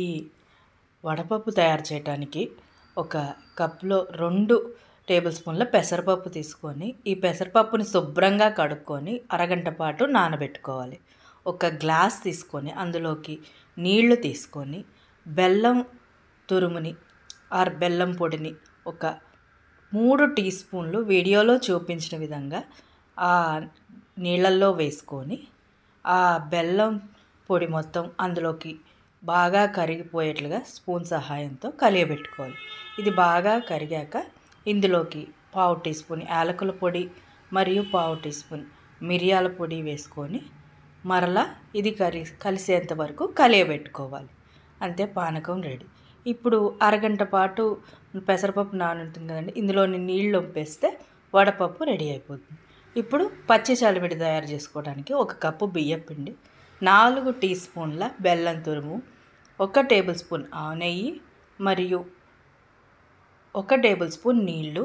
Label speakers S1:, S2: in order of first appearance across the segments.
S1: ఈ వడపప్పు తయారు చేయడానికి ఒక కప్లో రెండు టేబుల్ స్పూన్ల పెసరపప్పు తీసుకొని ఈ పెసరపప్పుని శుభ్రంగా కడుక్కొని అరగంట పాటు నానబెట్టుకోవాలి ఒక గ్లాస్ తీసుకొని అందులోకి నీళ్లు తీసుకొని బెల్లం తురుముని ఆర్ బెల్లం పొడిని ఒక మూడు టీ స్పూన్లు వీడియోలో చూపించిన విధంగా ఆ నీళ్ళల్లో వేసుకొని ఆ బెల్లం పొడి మొత్తం అందులోకి బాగా కరిగిపోయేట్లుగా స్పూన్ సహాయంతో కలియబెట్టుకోవాలి ఇది బాగా కరిగాక ఇందులోకి పావు టీ స్పూన్ యాలకుల పొడి మరియు పావు టీ స్పూన్ మిరియాల పొడి వేసుకొని మరలా ఇది కరి కలిసేంత వరకు కలియబెట్టుకోవాలి అంతే పానకం రెడీ ఇప్పుడు అరగంట పాటు పెసరపప్పు నానుంటుంది కదండి ఇందులోని నీళ్ళు ఒప్పేస్తే వడపప్పు రెడీ అయిపోతుంది ఇప్పుడు పచ్చి చలిమిడి తయారు చేసుకోవడానికి ఒక కప్పు బియ్యం పిండి నాలుగు టీ స్పూన్ల బెల్లం తురుము ఒక టేబుల్ స్పూన్ ఆనెయ్యి మరియు ఒక టేబుల్ స్పూన్ నీళ్లు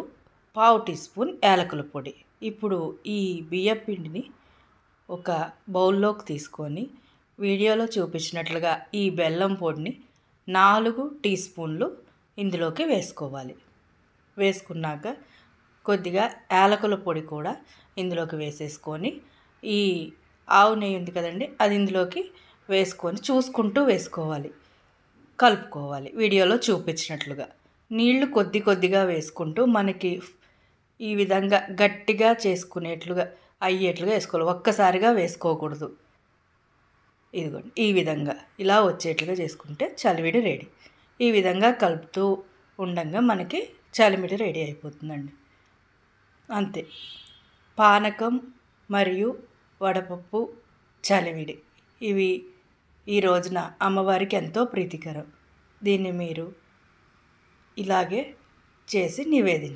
S1: పావు టీ స్పూన్ యాలకుల పొడి ఇప్పుడు ఈ బియ్యం పిండిని ఒక బౌల్లోకి తీసుకొని వీడియోలో చూపించినట్లుగా ఈ బెల్లం పొడిని నాలుగు టీ స్పూన్లు ఇందులోకి వేసుకోవాలి వేసుకున్నాక కొద్దిగా యాలకుల పొడి కూడా ఇందులోకి వేసేసుకొని ఈ ఆవు నెయ్యి ఉంది కదండి అది ఇందులోకి వేసుకొని చూసుకుంటూ వేసుకోవాలి కలుపుకోవాలి వీడియోలో చూపించినట్లుగా నీళ్లు కొద్ది కొద్దిగా వేసుకుంటూ మనకి ఈ విధంగా గట్టిగా చేసుకునేట్లుగా అయ్యేట్లుగా వేసుకోవాలి ఒక్కసారిగా వేసుకోకూడదు ఇదిగోండి ఈ విధంగా ఇలా వచ్చేట్లుగా చేసుకుంటే చలివిడి రెడీ ఈ విధంగా కలుపుతూ ఉండగా మనకి చలిమిడి రెడీ అయిపోతుందండి అంతే పానకం మరియు వడపప్పు చలివిడి ఇవి ఈ రోజున అమ్మవారికి ఎంతో ప్రీతికరం దీన్ని మీరు ఇలాగే చేసి నివేదించండి